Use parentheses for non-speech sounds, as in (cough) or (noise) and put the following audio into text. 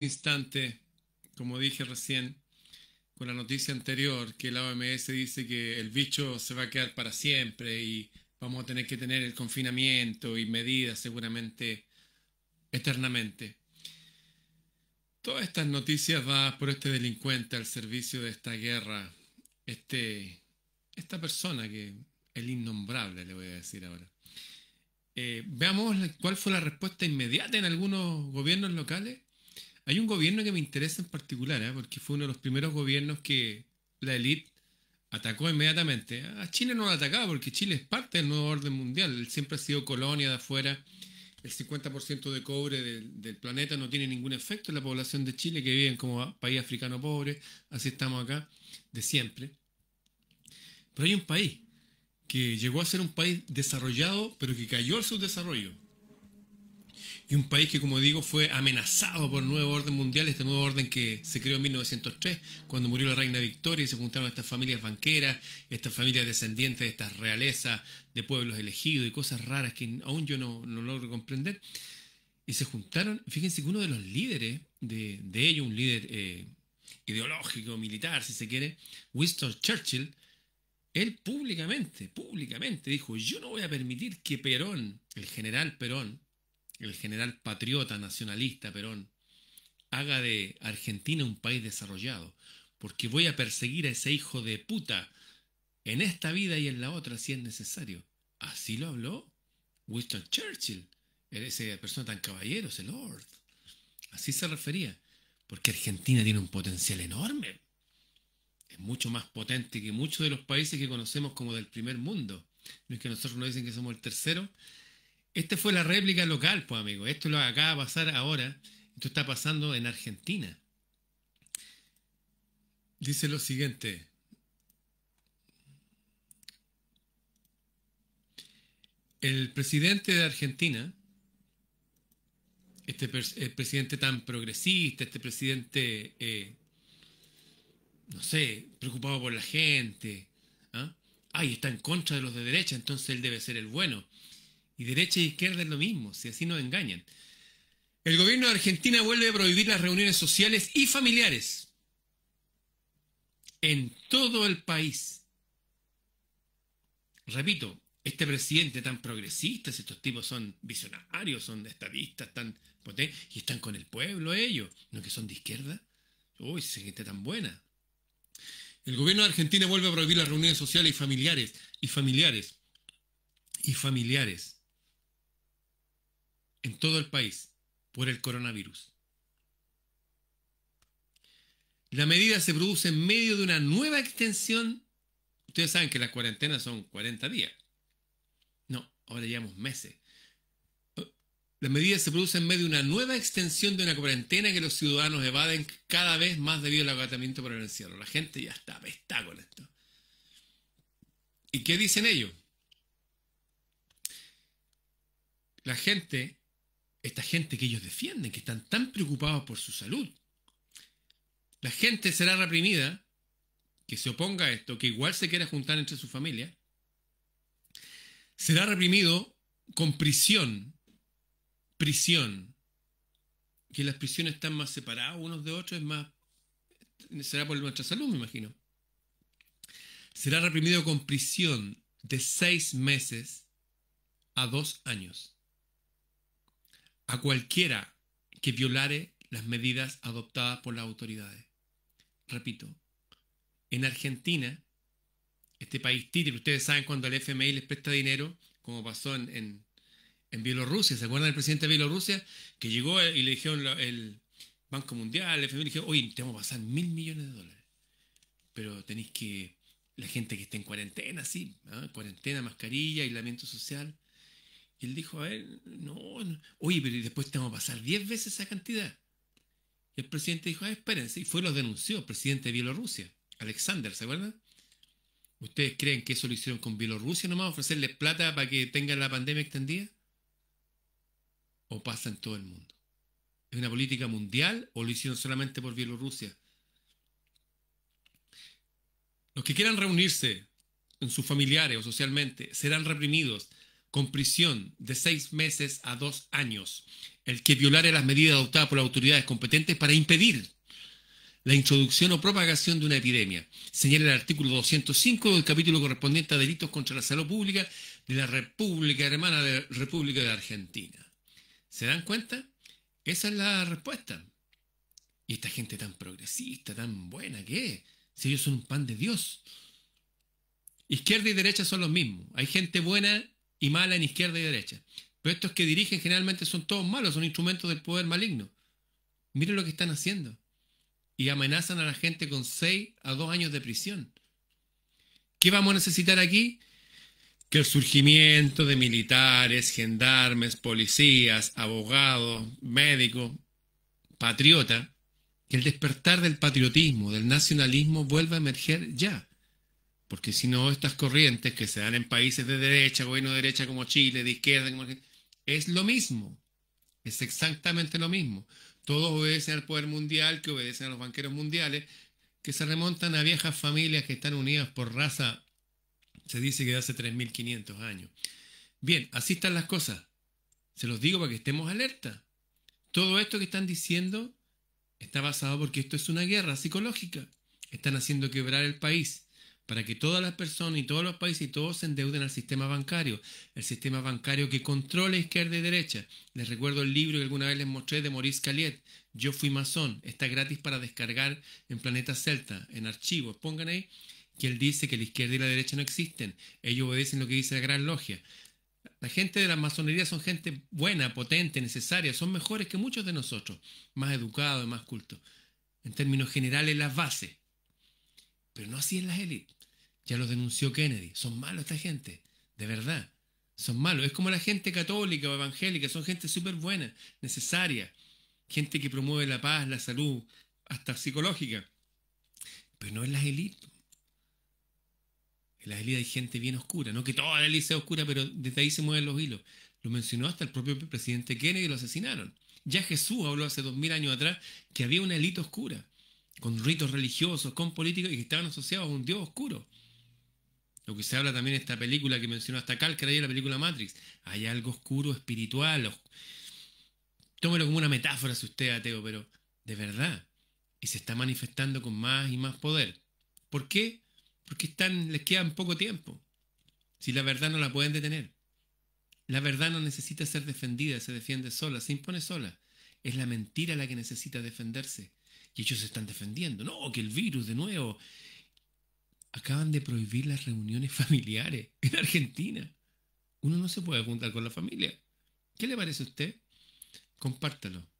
instante, como dije recién, con la noticia anterior, que la OMS dice que el bicho se va a quedar para siempre y vamos a tener que tener el confinamiento y medidas seguramente eternamente. Todas estas noticias van por este delincuente al servicio de esta guerra, este, esta persona que el innombrable le voy a decir ahora. Eh, veamos cuál fue la respuesta inmediata en algunos gobiernos locales hay un gobierno que me interesa en particular, ¿eh? porque fue uno de los primeros gobiernos que la élite atacó inmediatamente. A Chile no lo atacaba porque Chile es parte del nuevo orden mundial. siempre ha sido colonia de afuera. El 50% de cobre del, planeta no tiene ningún efecto en la población de Chile, que viven como país africano pobre. Así estamos acá, de siempre. Pero hay un país que llegó a ser un país desarrollado, pero que cayó al subdesarrollo y un país que, como digo, fue amenazado por el nuevo orden mundial, este nuevo orden que se creó en 1903, cuando murió la reina Victoria y se juntaron estas familias banqueras, estas familias descendientes de estas realezas, de pueblos elegidos y cosas raras que aún yo no, logro comprender. Y se juntaron, fíjense que uno de los líderes de, de ello, un líder eh, ideológico, militar, si se quiere, Winston Churchill, él públicamente, públicamente dijo, yo no voy a permitir que Perón, el general Perón, el general patriota nacionalista Perón, haga de Argentina un país desarrollado, porque voy a perseguir a ese hijo de puta en esta vida y en la otra si es necesario. Así lo habló Winston Churchill, esa persona tan caballero, ese lord. Así se refería, porque Argentina tiene un potencial enorme. Es mucho más potente que muchos de los países que conocemos como del primer mundo. No es que nosotros nos dicen que somos el tercero esta fue la réplica local, pues amigo. Esto lo acaba de pasar ahora. Esto está pasando en Argentina. Dice lo siguiente. El presidente de Argentina, este eh, presidente tan progresista, este presidente, eh, no sé, preocupado por la gente, ¿ah? está en contra de los de derecha, entonces él debe ser el bueno. Y derecha e izquierda es lo mismo, si así nos engañan. El gobierno de Argentina vuelve a prohibir las reuniones sociales y familiares en todo el país. Repito, este presidente tan progresista, estos tipos son visionarios, son estadistas, tan potentes, y están con el pueblo ellos, no que son de izquierda. Uy, esa gente tan buena. El gobierno de Argentina vuelve a prohibir las reuniones sociales y familiares, y familiares, y familiares en todo el país por el coronavirus. La medida se produce en medio de una nueva extensión. Ustedes saben que las cuarentenas son 40 días. No, ahora llevamos meses. La medida se produce en medio de una nueva extensión de una cuarentena que los ciudadanos evaden cada vez más debido al agotamiento por el encierro. La gente ya está, está con esto. ¿Y qué dicen ellos? La gente esta gente que ellos defienden, que están tan preocupados por su salud. La gente será reprimida, que se oponga a esto, que igual se quiera juntar entre su familia, será reprimido con prisión, prisión, que las prisiones están más separadas unos de otros, es más, será por nuestra salud, me imagino. Será reprimido con prisión de seis meses a dos años a cualquiera que violare las medidas adoptadas por las autoridades. Repito, en Argentina, este país títere, ustedes saben cuando el FMI les presta dinero, como pasó en, Bielorrusia, ¿se acuerdan del presidente de Bielorrusia? Que llegó y le dijeron el Banco Mundial, el FMI, le dijeron, oye, te vamos a pasar mil millones de dólares, pero tenéis que, la gente que está en cuarentena, sí, ¿ah? cuarentena, mascarilla, aislamiento social, y él dijo, a ver, no, oye, pero después te que pasar 10 veces esa cantidad. Y el presidente dijo, ah, espérense, y fue lo los denunció, el presidente de Bielorrusia, Alexander, ¿se acuerdan? ¿Ustedes creen que eso lo hicieron con Bielorrusia nomás, ofrecerles plata para que tengan la pandemia extendida? ¿O pasa en todo el mundo? ¿Es una política mundial o lo hicieron solamente por Bielorrusia? Los que quieran reunirse en sus familiares o socialmente serán reprimidos con prisión de seis meses a dos años, el que violare las medidas adoptadas por las autoridades competentes para impedir la introducción o propagación de una epidemia. Señala el artículo 205 del capítulo correspondiente a delitos contra la salud pública de la República Hermana de la República de Argentina. ¿Se dan cuenta? Esa es la respuesta. Y esta gente tan progresista, tan buena ¿qué? si ellos son un pan de Dios. Izquierda y derecha son los mismos. Hay gente buena y mala en izquierda y derecha. Pero estos que dirigen generalmente son todos malos, son instrumentos del poder maligno. Miren lo que están haciendo. Y amenazan a la gente con seis a dos años de prisión. ¿Qué vamos a necesitar aquí? Que el surgimiento de militares, gendarmes, policías, abogados, médicos, patriotas, que el despertar del patriotismo, del nacionalismo vuelva a emerger ya. Porque si no, estas corrientes que se dan en países de derecha, gobierno de derecha como Chile, de izquierda, como... es lo mismo. Es exactamente lo mismo. Todos obedecen al poder mundial, que obedecen a los banqueros mundiales, que se remontan a viejas familias que están unidas por raza, se dice que de hace 3.500 años. Bien, así están las cosas. Se los digo para que estemos alerta. Todo esto que están diciendo está basado porque esto es una guerra psicológica. Están haciendo quebrar el país para que todas las personas y todos los países y todos se endeuden al sistema bancario, el sistema bancario que controla izquierda y derecha. Les recuerdo el libro que alguna vez les mostré de Maurice Caliet, Yo fui masón, está gratis para descargar en Planeta Celta, en archivos, pongan ahí, que él dice que la izquierda y la derecha no existen, ellos obedecen lo que dice la Gran Logia. La gente de la masonería son gente buena, potente, necesaria, son mejores que muchos de nosotros, más educados y más cultos. En términos generales, las bases, pero no así es la élite. Ya los denunció Kennedy. Son malos esta gente, de verdad. Son malos. Es como la gente católica o evangélica, son gente súper buena, necesaria. Gente que promueve la paz, la salud, hasta psicológica. Pero no es las élite. En las élites hay gente bien oscura. No que toda la élite sea oscura, pero desde ahí se mueven los hilos. Lo mencionó hasta el propio presidente Kennedy, lo asesinaron. Ya Jesús habló hace dos mil años atrás que había una élite oscura, con ritos religiosos, con políticos, y que estaban asociados a un Dios oscuro. Lo que se habla también en esta película que mencionó hasta en la película Matrix. Hay algo oscuro, espiritual. Tómelo como una metáfora si usted ateo, pero de verdad. Y se está manifestando con más y más poder. ¿Por qué? Porque están, les queda poco tiempo. Si la verdad no la pueden detener. La verdad no necesita ser defendida, se defiende sola, se impone sola. Es la mentira la que necesita defenderse. Y ellos se están defendiendo. No, que el virus de nuevo, acaban de prohibir las reuniones (laughs) familiares en Argentina. Uno no se puede juntar con la familia. ¿Qué le parece a usted? Compártalo.